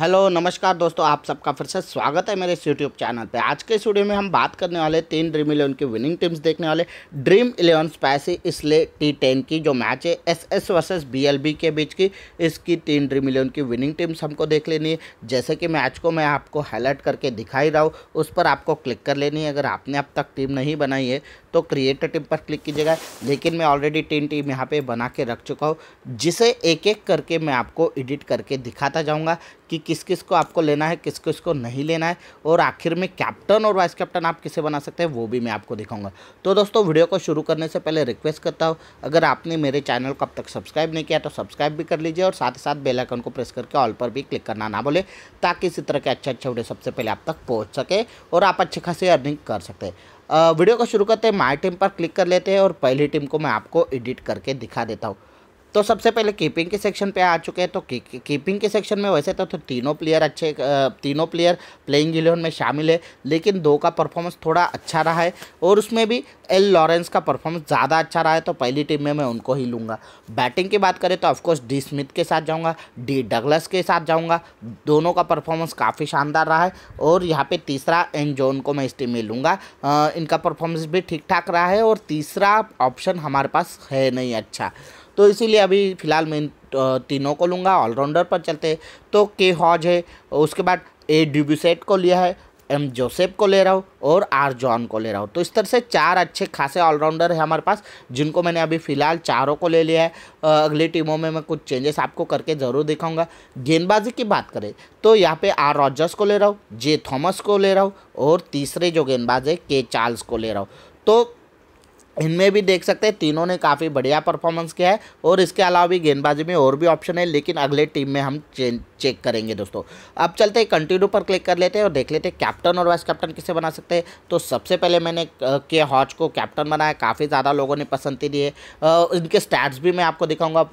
hello नमस्कार दोस्तों आप सबका फिर से स्वागत है मेरे इस यूट्यूब चैनल पे आज के स्टूडियो में हम बात करने वाले तीन ड्रीम इलेवन की विनिंग टीम्स देखने वाले ड्रीम इलेवन स्पैसी इसलिए टी टेन की जो मैच है एस एस वर्सेस बी के बीच की इसकी तीन ड्रीम इलेवन की विनिंग टीम्स हमको देख लेनी है जैसे कि मैच को मैं आपको हाईलाइट करके दिखाई रहा हूँ उस पर आपको क्लिक कर लेनी है अगर आपने अब तक टीम नहीं बनाई है तो क्रिएट टिम पर क्लिक कीजिएगा लेकिन मैं ऑलरेडी टीम टीम यहाँ पे बना के रख चुका हूँ जिसे एक एक करके मैं आपको एडिट करके दिखाता जाऊँगा कि किस किस को आपको लेना है किस किस को नहीं लेना है और आखिर में कैप्टन और वाइस कैप्टन आप किसे बना सकते हैं वो भी मैं आपको दिखाऊंगा तो दोस्तों वीडियो को शुरू करने से पहले रिक्वेस्ट करता हूँ अगर आपने मेरे चैनल को अब तक सब्सक्राइब नहीं किया तो सब्सक्राइब भी कर लीजिए और साथ ही साथ बेलाइकन को प्रेस करके ऑल पर भी क्लिक करना ना बोले ताकि इसी तरह के अच्छे अच्छे वीडियो सबसे पहले आप तक पहुँच सके और आप अच्छे खासी अर्निंग कर सकते हैं वीडियो को शुरू करते हैं माई टीम पर क्लिक कर लेते हैं और पहली टीम को मैं आपको एडिट करके दिखा देता हूँ तो सबसे पहले कीपिंग के सेक्शन पे आ चुके हैं तो की, की, कीपिंग के सेक्शन में वैसे तो, तो तीनों प्लेयर अच्छे तीनों प्लेयर प्लेइंग इलेवन में शामिल है लेकिन दो का परफॉर्मेंस थोड़ा अच्छा रहा है और उसमें भी एल लॉरेंस का परफॉर्मेंस ज़्यादा अच्छा रहा है तो पहली टीम में मैं उनको ही लूँगा बैटिंग की बात करें तो ऑफकोर्स डी स्मिथ के साथ जाऊँगा डी डगलस के साथ जाऊँगा दोनों का परफॉर्मेंस काफ़ी शानदार रहा है और यहाँ पर तीसरा एन जोन को मैं इस टीम में लूँगा इनका परफॉर्मेंस भी ठीक ठाक रहा है और तीसरा ऑप्शन हमारे पास है नहीं अच्छा तो इसीलिए अभी फ़िलहाल मैं तीनों को लूँगा ऑलराउंडर पर चलते तो के हॉज है उसके बाद ए डिब्यूसेट को लिया है एम जोसेफ को ले रहा हूँ और आर जॉन को ले रहा हूँ तो इस तरह से चार अच्छे खासे ऑलराउंडर है हमारे पास जिनको मैंने अभी फ़िलहाल चारों को ले लिया है अगली टीमों में मैं कुछ चेंजेस आपको करके ज़रूर दिखाऊंगा गेंदबाजी की बात करें तो यहाँ पे आर रॉजर्स को ले रहा हूँ जे थॉमस को ले रहा हूँ और तीसरे जो गेंदबाज है के चार्ल्स को ले रहा हूँ तो इनमें भी देख सकते हैं तीनों ने काफ़ी बढ़िया परफॉर्मेंस किया है और इसके अलावा भी गेंदबाजी में और भी ऑप्शन है लेकिन अगले टीम में हम चेक करेंगे दोस्तों अब चलते हैं कंटिन्यू पर क्लिक कर लेते हैं और देख लेते हैं कैप्टन और वाइस कैप्टन किसे बना सकते हैं तो सबसे पहले मैंने के हॉच को कैप्टन बनाया काफ़ी ज़्यादा लोगों ने पसंद दी है इनके स्टैट्स भी मैं आपको दिखाऊंगा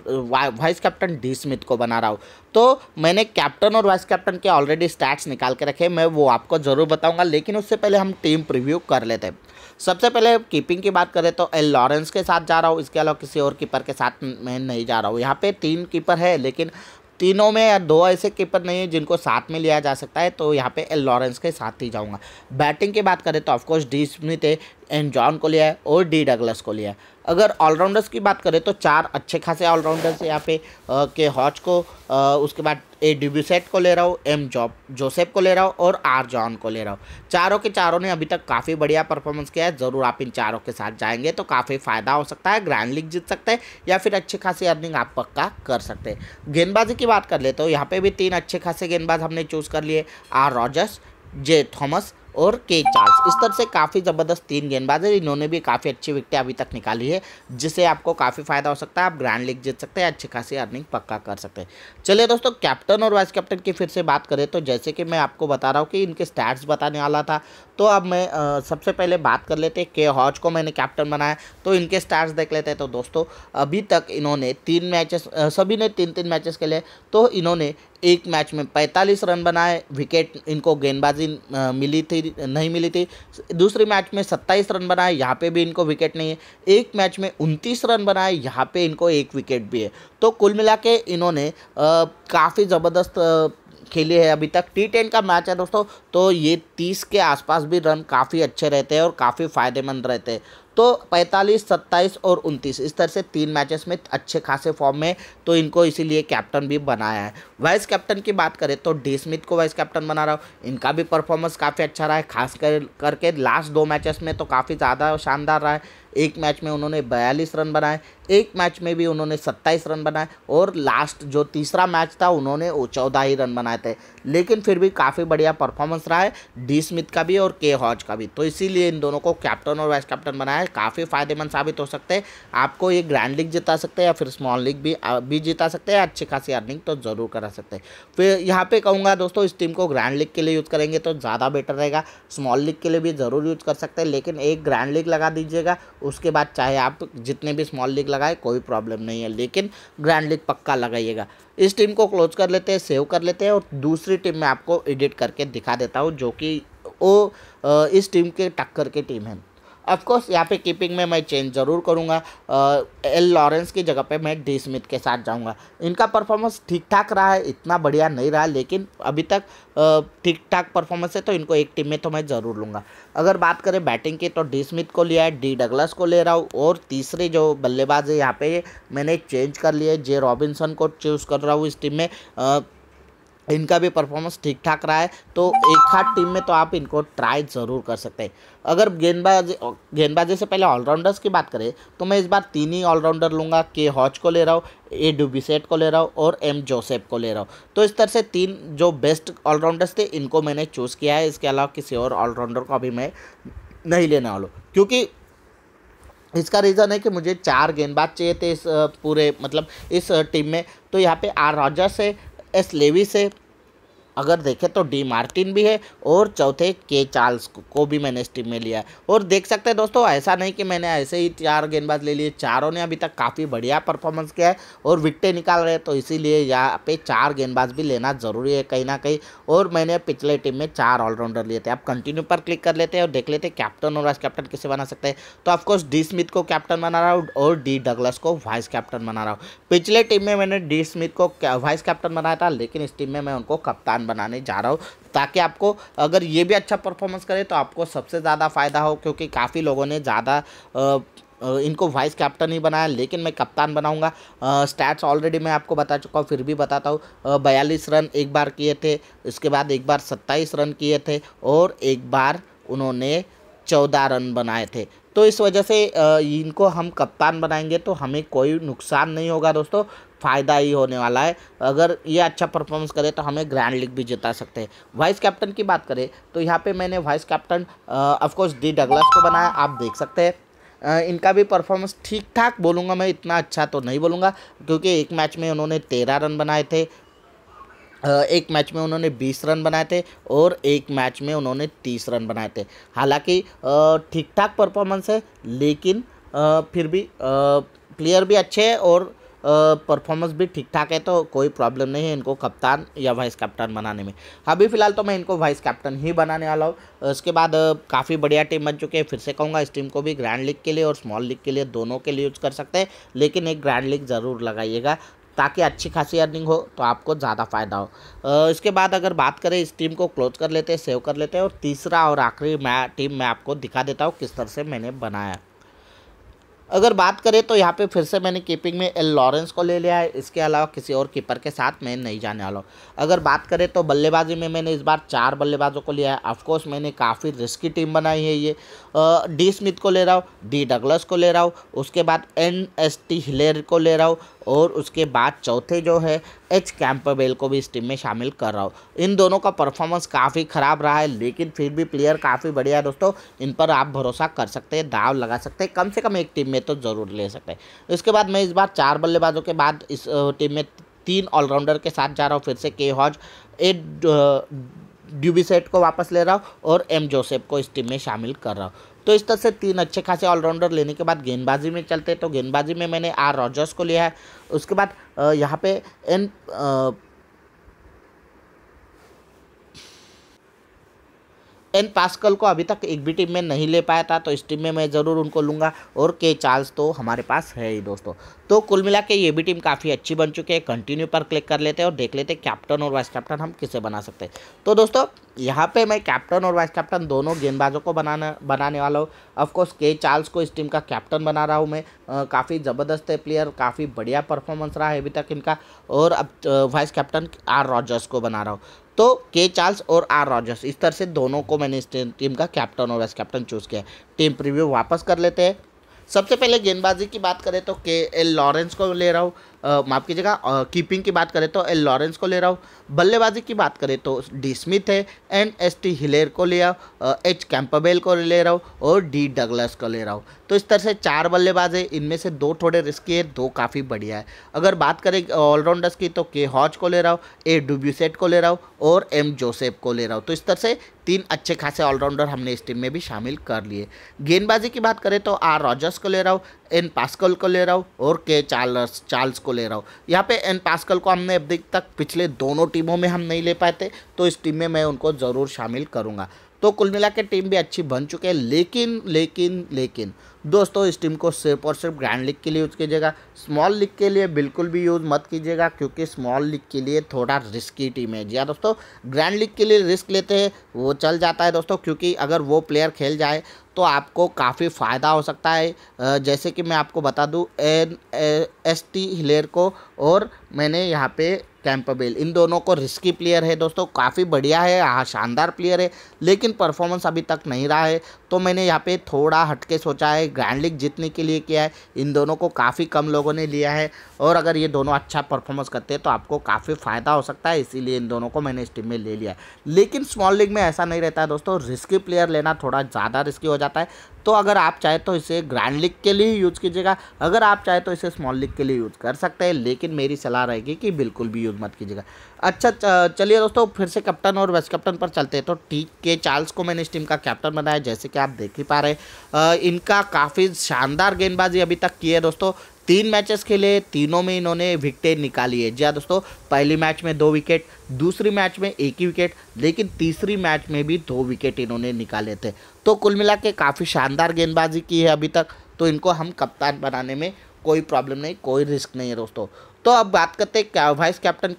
वाइस कैप्टन डी स्मिथ को बना रहा हूँ तो मैंने कैप्टन और वाइस कैप्टन के ऑलरेडी स्टैट्स निकाल के रखे मैं वो आपको ज़रूर बताऊँगा लेकिन उससे पहले हम टीम प्रिव्यू कर लेते हैं सबसे पहले कीपिंग की बात करें तो एल लॉरेंस के साथ जा रहा हूँ इसके अलावा किसी और कीपर के साथ मैं नहीं जा रहा हूँ यहाँ पे तीन कीपर है लेकिन तीनों में या दो ऐसे कीपर नहीं है जिनको साथ में लिया जा सकता है तो यहाँ पे एल लॉरेंस के साथ ही जाऊँगा बैटिंग की बात करें तो ऑफकोर्स डी स्मिथ है एन जॉन को लिया है और डी डगलस को लिया है अगर ऑलराउंडर्स की बात करें तो चार अच्छे खासे ऑलराउंडर्स यहाँ पे आ, के हॉच को आ, उसके बाद ए डिब्यूसेट को ले रहा हूँ एम जॉब जोसेफ को ले रहा हूँ और आर जॉन को ले रहा हूँ चारों के चारों ने अभी तक काफ़ी बढ़िया परफॉर्मेंस किया है ज़रूर आप इन चारों के साथ जाएंगे तो काफ़ी फ़ायदा हो सकता है ग्रैंड लीग जीत सकते हैं या फिर अच्छी खासी अर्निंग आप पक्का कर सकते हैं गेंदबाजी की बात कर ले तो यहाँ पर भी तीन अच्छे खासे गेंदबाज हमने चूज़ कर लिए आर रॉजर्स जे थॉमस और के चार्ल्स इस तरह से काफ़ी ज़बरदस्त तीन गेंदबाज है इन्होंने भी काफ़ी अच्छी विकटें अभी तक निकाली है जिससे आपको काफ़ी फ़ायदा हो सकता है आप ग्रैंड लीग जीत सकते हैं अच्छी खासी अर्निंग पक्का कर सकते हैं चलिए दोस्तों कैप्टन और वाइस कैप्टन की फिर से बात करें तो जैसे कि मैं आपको बता रहा हूँ कि इनके स्टैट्स बताने वाला था तो अब मैं आ, सबसे पहले बात कर लेते हैं के हॉज को मैंने कैप्टन बनाया तो इनके स्टार्स देख लेते हैं तो दोस्तों अभी तक इन्होंने तीन मैचेस सभी ने तीन तीन मैचेस खेले तो इन्होंने एक मैच में 45 रन बनाए विकेट इनको गेंदबाजी मिली थी नहीं मिली थी दूसरे मैच में 27 रन बनाए यहाँ पे भी इनको विकेट नहीं है एक मैच में 29 रन बनाए यहाँ पे इनको एक विकेट भी है तो कुल मिला के इन्होंने काफ़ी ज़बरदस्त खेली है अभी तक टी टेन का मैच है दोस्तों तो ये तीस के आसपास भी रन काफ़ी अच्छे रहते हैं और काफ़ी फ़ायदेमंद रहते हैं तो 45, 27 और 29 इस तरह से तीन मैचेस में अच्छे खासे फॉर्म में तो इनको इसीलिए कैप्टन भी बनाया है वाइस कैप्टन की बात करें तो डी स्मिथ को वाइस कैप्टन बना रहा हूँ इनका भी परफॉर्मेंस काफ़ी अच्छा रहा है खास कर करके लास्ट दो मैचेस में तो काफ़ी ज़्यादा शानदार रहा है एक मैच में उन्होंने बयालीस रन बनाए एक मैच में भी उन्होंने सत्ताईस रन बनाए और लास्ट जो तीसरा मैच था उन्होंने चौदह ही रन बनाए थे लेकिन फिर भी काफ़ी बढ़िया परफॉर्मेंस रहा है डी स्मिथ का भी और के हॉज का भी तो इसीलिए इन दोनों को कैप्टन और वाइस कैप्टन बनाया काफ़ी फायदेमंद साबित हो सकते हैं आपको ये ग्रैंड लीग जिता सकते हैं या फिर स्मॉल लीग भी भी जिता सकते हैं अच्छी खासी अर्निंग तो ज़रूर करा सकते हैं फिर यहाँ पर कहूँगा दोस्तों इस टीम को ग्रैंड लीग के लिए यूज़ करेंगे तो ज़्यादा बेटर रहेगा स्मॉल लीग के लिए भी ज़रूर यूज़ कर सकते हैं लेकिन एक ग्रैंड लीग लगा दीजिएगा उसके बाद चाहे आप जितने भी स्मॉल लीग लगाए कोई प्रॉब्लम नहीं है लेकिन ग्रैंड लीग पक्का लगाइएगा इस टीम को क्लोज कर लेते हैं सेव कर लेते हैं और दूसरी टीम में आपको एडिट करके दिखा देता हूँ जो कि वो इस टीम के टक्कर की टीम है ऑफकोर्स यहाँ पे कीपिंग में मैं चेंज ज़रूर करूँगा एल लॉरेंस की जगह पे मैं डी स्मिथ के साथ जाऊँगा इनका परफॉर्मेंस ठीक ठाक रहा है इतना बढ़िया नहीं रहा लेकिन अभी तक ठीक ठाक परफॉर्मेंस है तो इनको एक टीम में तो मैं ज़रूर लूँगा अगर बात करें बैटिंग की तो डी स्मिथ को लिया है डी डगलस को ले रहा हूँ और तीसरे जो बल्लेबाज है यहाँ पे मैंने चेंज कर लिए जे रॉबिन्सन को चूज़ कर रहा हूँ इस टीम में इनका भी परफॉर्मेंस ठीक ठाक रहा है तो एक खाद टीम में तो आप इनको ट्राई ज़रूर कर सकते हैं अगर गेंदबाज गेंदबाजी से पहले ऑलराउंडर्स की बात करें तो मैं इस बार तीन ही ऑलराउंडर लूँगा के हॉच को ले रहा हूँ ए सेट को ले रहा हूँ और एम जोसेफ को ले रहा हूँ तो इस तरह से तीन जो बेस्ट ऑलराउंडर्स थे इनको मैंने चूज़ किया है इसके अलावा किसी और ऑलराउंडर को अभी मैं नहीं लेने वाला क्योंकि इसका रीज़न है कि मुझे चार गेंदबाज चाहिए थे इस पूरे मतलब इस टीम में तो यहाँ पे आर रॉजर्स है एस लेवी से अगर देखें तो डी मार्टिन भी है और चौथे के चार्ल्स को भी मैंने इस टीम में लिया है और देख सकते हैं दोस्तों ऐसा नहीं कि मैंने ऐसे ही चार गेंदबाज ले लिए चारों ने अभी तक काफ़ी बढ़िया परफॉर्मेंस किया है और विकटें निकाल रहे हैं तो इसीलिए यहाँ पे चार गेंदबाज भी लेना ज़रूरी है कहीं ना कहीं और मैंने पिछले टीम में चार ऑलराउंडर लिए थे आप कंटिन्यू पर क्लिक कर लेते हैं और देख लेते हैं कैप्टन और वाइस कैप्टन किसे बना सकते हैं तो ऑफकोर्स डी स्मिथ को कैप्टन बना रहा हूँ और डी डगलस को वाइस कैप्टन बना रहा हूँ पिछले टीम में मैंने डी स्मिथ को वाइस कैप्टन बनाया था लेकिन इस टीम में मैं उनको कप्तान बनाने जा रहा हूँ ताकि आपको अगर ये भी अच्छा परफॉर्मेंस करे तो आपको सबसे ज़्यादा फ़ायदा हो क्योंकि काफ़ी लोगों ने ज़्यादा इनको वाइस कैप्टन ही बनाया लेकिन मैं कप्तान बनाऊंगा स्टैट्स ऑलरेडी मैं आपको बता चुका हूँ फिर भी बताता हूँ बयालीस रन एक बार किए थे इसके बाद एक बार सत्ताईस रन किए थे और एक बार उन्होंने चौदह रन बनाए थे तो इस वजह से इनको हम कप्तान बनाएंगे तो हमें कोई नुकसान नहीं होगा दोस्तों फ़ायदा ही होने वाला है अगर ये अच्छा परफॉर्मेंस करे तो हमें ग्रैंड लीग भी जिता सकते हैं वाइस कैप्टन की बात करें तो यहाँ पे मैंने vice captain of course D Douglas को बनाया आप देख सकते हैं इनका भी परफॉर्मेंस ठीक ठाक बोलूँगा मैं इतना अच्छा तो नहीं बोलूँगा क्योंकि एक मैच में उन्होंने तेरह रन बनाए थे एक मैच में उन्होंने 20 रन बनाए थे और एक मैच में उन्होंने 30 रन बनाए थे हालांकि ठीक ठाक परफॉर्मेंस है लेकिन फिर भी प्लेयर भी अच्छे हैं और परफॉर्मेंस भी ठीक ठाक है तो कोई प्रॉब्लम नहीं है इनको कप्तान या वाइस कैप्टन बनाने में अभी फ़िलहाल तो मैं इनको वाइस कैप्टन ही बनाने वाला हूँ उसके बाद काफ़ी बढ़िया टीम बन चुकी है फिर से कहूँगा इस टीम को भी ग्रैंड लीग के लिए और स्मॉल लीग के लिए दोनों के लिए यूज़ कर सकते हैं लेकिन एक ग्रैंड लीग ज़रूर लगाइएगा ताकि अच्छी खासी अर्निंग हो तो आपको ज़्यादा फ़ायदा हो इसके बाद अगर बात करें इस टीम को क्लोज कर लेते हैं सेव कर लेते हैं और तीसरा और आखिरी मैं टीम मैं आपको दिखा देता हूँ किस तरह से मैंने बनाया अगर बात करें तो यहाँ पे फिर से मैंने कीपिंग में एल लॉरेंस को ले लिया है इसके अलावा किसी और कीपर के साथ मैं नहीं जाने वाला हूँ अगर बात करें तो बल्लेबाजी में मैंने इस बार चार बल्लेबाजों को लिया है ऑफकोर्स मैंने काफ़ी रिस्की टीम बनाई है ये डी स्मिथ को ले रहा हूँ डी डगलस को ले रहा हूँ उसके बाद एन एस टी हिलेर को ले रहा हूँ और उसके बाद चौथे जो है एच कैंपबेल को भी इस टीम में शामिल कर रहा हूँ इन दोनों का परफॉर्मेंस काफ़ी ख़राब रहा है लेकिन फिर भी प्लेयर काफ़ी बढ़िया है दोस्तों इन पर आप भरोसा कर सकते हैं दाव लगा सकते हैं कम से कम एक टीम में तो ज़रूर ले सकते हैं इसके बाद मैं इस बार चार बल्लेबाजों के बाद इस टीम में तीन ऑलराउंडर के साथ जा रहा हूँ फिर से के हॉज एड ड्यूबीसेट को वापस ले रहा हूँ और एम जोसेफ को इस टीम में शामिल कर रहा हूँ तो इस तरह से तीन अच्छे खासे ऑलराउंडर लेने के बाद गेंदबाजी में चलते तो गेंदबाजी में मैंने आर रॉजर्स को लिया है उसके बाद यहाँ पे एन एन पास्कल को अभी तक एक भी टीम में नहीं ले पाया था तो इस टीम में मैं ज़रूर उनको लूँगा और के चार्ल्स तो हमारे पास है ही दोस्तों तो कुल मिला के ये भी टीम काफ़ी अच्छी बन चुकी है कंटिन्यू पर क्लिक कर लेते हैं और देख लेते हैं कैप्टन और वाइस कैप्टन हम किसे बना सकते हैं तो दोस्तों यहाँ पे मैं कैप्टन और वाइस कैप्टन दोनों गेंदबाजों को बनाना बनाने वाला हूँ ऑफकोर्स के चार्ल्स को इस टीम का कैप्टन बना रहा हूँ मैं काफ़ी ज़बरदस्त है प्लेयर काफ़ी बढ़िया परफॉर्मेंस रहा है अभी तक इनका और अब वाइस कैप्टन आर रॉजर्स को बना रहा हूँ तो के चार्ल्स और आर रॉजर्स इस तरह से दोनों को मैंने इस टीम का कैप्टन और वाइस कैप्टन चूज़ किया टीम प्रीव्यू वापस कर लेते हैं सबसे पहले गेंदबाजी की बात करें तो के एल लॉरेंस को ले रहा हूँ माफ़ कीजिएगा कीपिंग की बात करें तो एल लॉरेंस को ले रहा हूँ बल्लेबाजी की बात करें तो डी स्मिथ है एंड एस टी हिलेर को लिया एच कैंपबेल को ले रहा हूँ और डी डगलस को ले रहा हूँ तो इस तरह से चार बल्लेबाज है इनमें से दो थोड़े रिस्की है दो काफ़ी बढ़िया है अगर बात करें ऑलराउंडर्स की तो के हॉज को ले रहा हूँ ए डुब्यूसेट को ले रहा हूँ और एम जोसेफ को ले रहा हूँ तो इस तरह से तीन अच्छे खासे ऑलराउंडर हमने इस टीम में भी शामिल कर लिए गेंदबाजी की बात करें तो आर रॉजर्स को ले रहा हूँ एन पास्कल को ले रहा हूँ और के चार्ल्स चार्ल्स को ले रहा हूँ यहाँ पे एन पास्कल को हमने अभी तक पिछले दोनों टीमों में हम नहीं ले पाए थे तो इस टीम में मैं उनको ज़रूर शामिल करूँगा तो कुल मिला के टीम भी अच्छी बन चुकी है लेकिन लेकिन लेकिन दोस्तों इस टीम को सिर्फ और सिर्फ ग्रैंड लीग के लिए यूज़ कीजिएगा स्मॉल लीग के लिए बिल्कुल भी यूज़ मत कीजिएगा क्योंकि स्मॉल लीग के लिए थोड़ा रिस्की टीम है जी हाँ दोस्तों ग्रैंड लीग के लिए रिस्क लेते हैं वो चल जाता है दोस्तों क्योंकि अगर वो प्लेयर खेल जाए तो आपको काफ़ी फ़ायदा हो सकता है जैसे कि मैं आपको बता दूँ एन एस टी हिलेर को और मैंने यहाँ पे कैंपबेल इन दोनों को रिस्की प्लेयर है दोस्तों काफ़ी बढ़िया है हाँ शानदार प्लेयर है लेकिन परफॉर्मेंस अभी तक नहीं रहा है तो मैंने यहाँ पे थोड़ा हटके सोचा है ग्रैंड लीग जीतने के लिए किया है इन दोनों को काफ़ी कम लोगों ने लिया है और अगर ये दोनों अच्छा परफॉर्मेंस करते हैं तो आपको काफ़ी फ़ायदा हो सकता है इसीलिए इन दोनों को मैंने इस टीम में ले लिया है लेकिन स्मॉल लीग में ऐसा नहीं रहता है दोस्तों रिस्की प्लेयर लेना थोड़ा ज़्यादा रिस्की हो जाता है तो अगर आप चाहे तो इसे ग्रैंड लिक के लिए यूज़ कीजिएगा अगर आप चाहे तो इसे स्मॉल लीग के लिए यूज़ कर सकते हैं लेकिन मेरी सलाह रहेगी कि बिल्कुल भी यूज़ मत कीजिएगा अच्छा चलिए दोस्तों फिर से कप्टन और वेस्ट कैप्टन पर चलते हैं तो टी के चार्ल्स को मैंने इस टीम का कैप्टन बनाया जैसे कि आप देख ही पा रहे हैं इनका काफ़ी शानदार गेंदबाजी अभी तक की है दोस्तों तीन मैचेस खेले तीनों में इन्होंने विकेट निकाली है जी हाँ दोस्तों पहली मैच में दो विकेट दूसरी मैच में एक ही विकेट लेकिन तीसरी मैच में भी दो विकेट इन्होंने निकाले थे तो कुल मिला के काफ़ी शानदार गेंदबाजी की है अभी तक तो इनको हम कप्तान बनाने में कोई प्रॉब्लम नहीं कोई रिस्क नहीं है दोस्तों तो अब बात करते हैं वाइस कैप्टन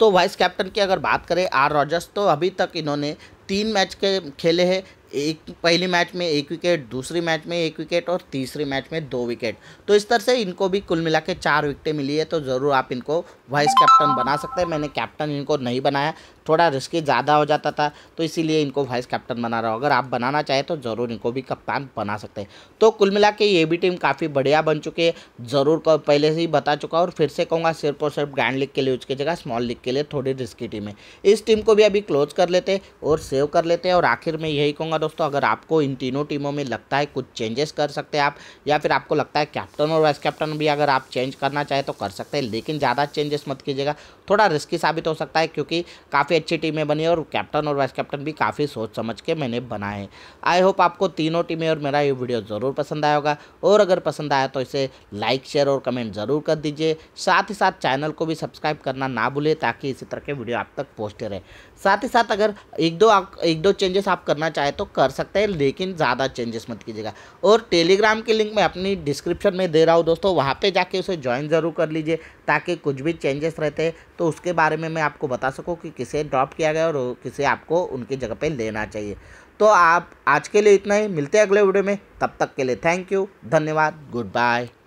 तो वाइस कैप्टन की अगर बात करें आर रॉजर्स तो अभी तक इन्होंने तीन मैच के खेले हैं एक तो पहली मैच में एक विकेट दूसरी मैच में एक विकेट और तीसरी मैच में दो विकेट तो इस तरह से इनको भी कुल मिला के चार विकेटें मिली है तो ज़रूर आप इनको वाइस कैप्टन बना सकते हैं मैंने कैप्टन इनको नहीं बनाया थोड़ा रिस्की ज़्यादा हो जाता था तो इसीलिए इनको वाइस कैप्टन बना रहा हूँ अगर आप बनाना चाहें तो ज़रूर इनको भी कप्तान बना सकते हैं तो कुल मिला के ये भी टीम काफ़ी बढ़िया बन चुकी है ज़रूर पहले से ही बता चुका और फिर से कहूँगा सिर्फ और सिर्फ ग्रैंड लीग के लिए उसकी जगह स्मॉल लीग के लिए थोड़ी रिस्की टीम है इस टीम को भी अभी क्लोज कर लेते और सेव कर लेते हैं और आखिर में यही कहूँगा दोस्तों अगर आपको इन तीनों टीमों में लगता है कुछ चेंजेस कर सकते हैं आप या फिर आपको लगता है कैप्टन और वाइस कैप्टन भी अगर आप चेंज करना चाहें तो कर सकते हैं लेकिन ज़्यादा चेंजेस मत कीजिएगा थोड़ा रिस्की साबित हो सकता है क्योंकि काफ़ी अच्छी टीमें बनी और कैप्टन और वाइस कैप्टन भी काफ़ी सोच समझ के मैंने बनाए आई होप आपको तीनों टीमें और मेरा ये वीडियो ज़रूर पसंद आया होगा और अगर पसंद आया तो इसे लाइक शेयर और कमेंट ज़रूर कर दीजिए साथ ही साथ चैनल को भी सब्सक्राइब करना ना भूलें ताकि इसी तरह के वीडियो आप तक पहुँचते रहे साथ ही साथ अगर एक दो एक दो चेंजेस आप करना चाहें तो कर सकते हैं लेकिन ज़्यादा चेंजेस मत कीजिएगा और टेलीग्राम की लिंक मैं अपनी डिस्क्रिप्शन में दे रहा हूँ दोस्तों वहाँ पर जाके उसे ज्वाइन ज़रूर कर लीजिए ताकि कुछ भी चेंजेस रहते तो उसके बारे में मैं आपको बता सकूँ कि किसे ड्रॉप किया गया और किसे आपको उनकी जगह पर लेना चाहिए तो आप आज के लिए इतना ही मिलते हैं अगले वीडियो में तब तक के लिए थैंक यू धन्यवाद गुड बाय